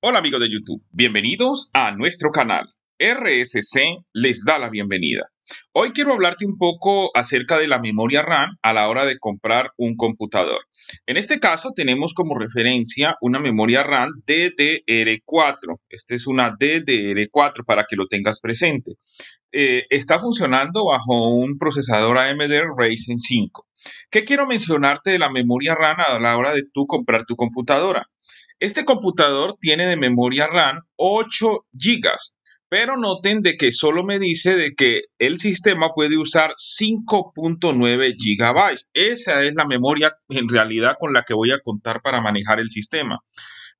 Hola amigos de YouTube, bienvenidos a nuestro canal. RSC les da la bienvenida. Hoy quiero hablarte un poco acerca de la memoria RAM a la hora de comprar un computador. En este caso tenemos como referencia una memoria RAM DDR4. Esta es una DDR4 para que lo tengas presente. Eh, está funcionando bajo un procesador AMD Ryzen 5. ¿Qué quiero mencionarte de la memoria RAM a la hora de tú comprar tu computadora? Este computador tiene de memoria RAM 8 GB, pero noten de que solo me dice de que el sistema puede usar 5.9 GB. Esa es la memoria en realidad con la que voy a contar para manejar el sistema.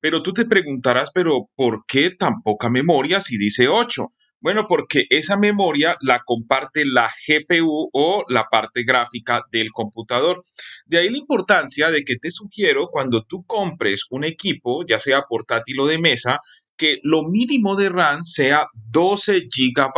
Pero tú te preguntarás, pero ¿por qué tan poca memoria si dice 8? Bueno, porque esa memoria la comparte la GPU o la parte gráfica del computador. De ahí la importancia de que te sugiero cuando tú compres un equipo, ya sea portátil o de mesa, que lo mínimo de RAM sea 12 GB.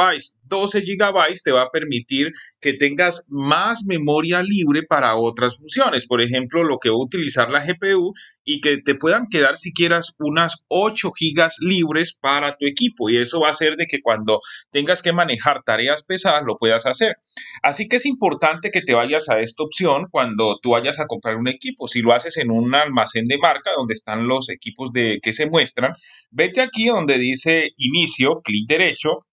12 GB te va a permitir que tengas más memoria libre para otras funciones, por ejemplo, lo que va a utilizar la GPU y que te puedan quedar si quieras unas 8 GB libres para tu equipo y eso va a hacer de que cuando tengas que manejar tareas pesadas lo puedas hacer. Así que es importante que te vayas a esta opción cuando tú vayas a comprar un equipo. Si lo haces en un almacén de marca donde están los equipos de que se muestran, vete aquí donde dice inicio, clic derecho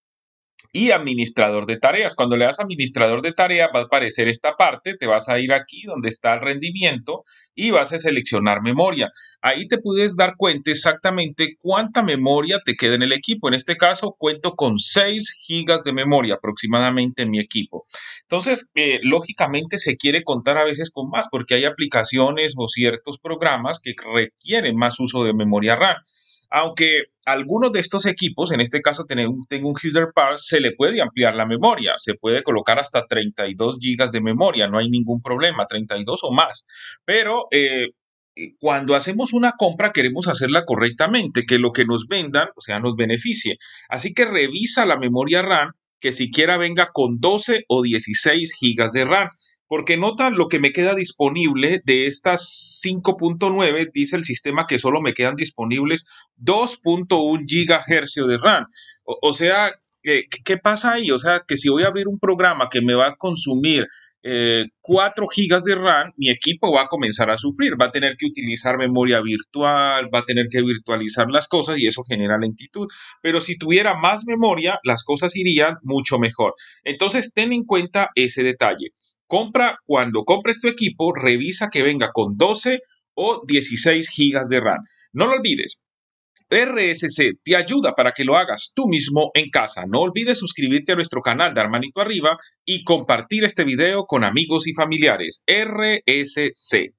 y administrador de tareas. Cuando le das administrador de tareas va a aparecer esta parte, te vas a ir aquí donde está el rendimiento y vas a seleccionar memoria. Ahí te puedes dar cuenta exactamente cuánta memoria te queda en el equipo. En este caso cuento con 6 gigas de memoria aproximadamente en mi equipo. Entonces, eh, lógicamente se quiere contar a veces con más porque hay aplicaciones o ciertos programas que requieren más uso de memoria RAM aunque algunos de estos equipos, en este caso tengo un user packard se le puede ampliar la memoria, se puede colocar hasta 32 GB de memoria, no hay ningún problema, 32 o más. Pero eh, eh, cuando hacemos una compra queremos hacerla correctamente, que lo que nos vendan, o sea, nos beneficie. Así que revisa la memoria RAM que siquiera venga con 12 o 16 GB de RAM porque nota lo que me queda disponible de estas 5.9, dice el sistema que solo me quedan disponibles 2.1 GHz de RAM. O, sea, eh, ¿qué pasa ahí? O sea, que si voy a abrir un programa que me va a consumir 4 eh, GB de RAM, mi equipo va a comenzar a sufrir, va a tener que utilizar memoria virtual, va a tener que virtualizar las cosas y eso genera lentitud. Pero si tuviera más memoria, las cosas irían mucho mejor. Entonces, ten en cuenta ese detalle. Compra, cuando compres tu equipo, revisa que venga con 12 o 16 gigas de RAM. No lo olvides, RSC te ayuda para que lo hagas tú mismo en casa. No olvides suscribirte a nuestro canal de Armanito Arriba y compartir este video con amigos y familiares. RSC.